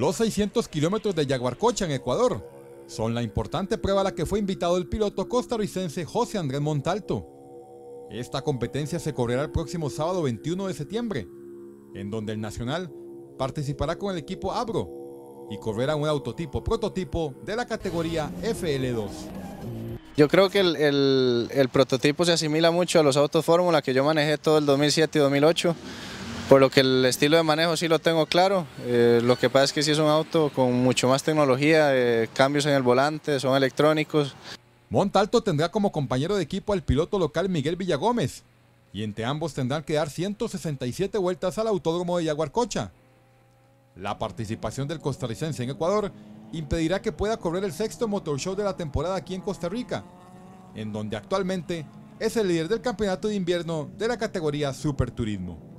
Los 600 kilómetros de Yaguarcocha en Ecuador son la importante prueba a la que fue invitado el piloto costarricense José Andrés Montalto. Esta competencia se correrá el próximo sábado 21 de septiembre, en donde el Nacional participará con el equipo Abro y correrá un autotipo prototipo de la categoría FL2. Yo creo que el, el prototipo se asimila mucho a los autos Fórmula que yo manejé todo el 2007 y 2008. Por lo que el estilo de manejo sí lo tengo claro, eh, lo que pasa es que sí es un auto con mucho más tecnología, eh, cambios en el volante, son electrónicos. Montalto tendrá como compañero de equipo al piloto local Miguel Villagómez, y entre ambos tendrán que dar 167 vueltas al autódromo de Yaguarcocha. La participación del costarricense en Ecuador impedirá que pueda correr el sexto Motor Show de la temporada aquí en Costa Rica, en donde actualmente es el líder del campeonato de invierno de la categoría Super Turismo.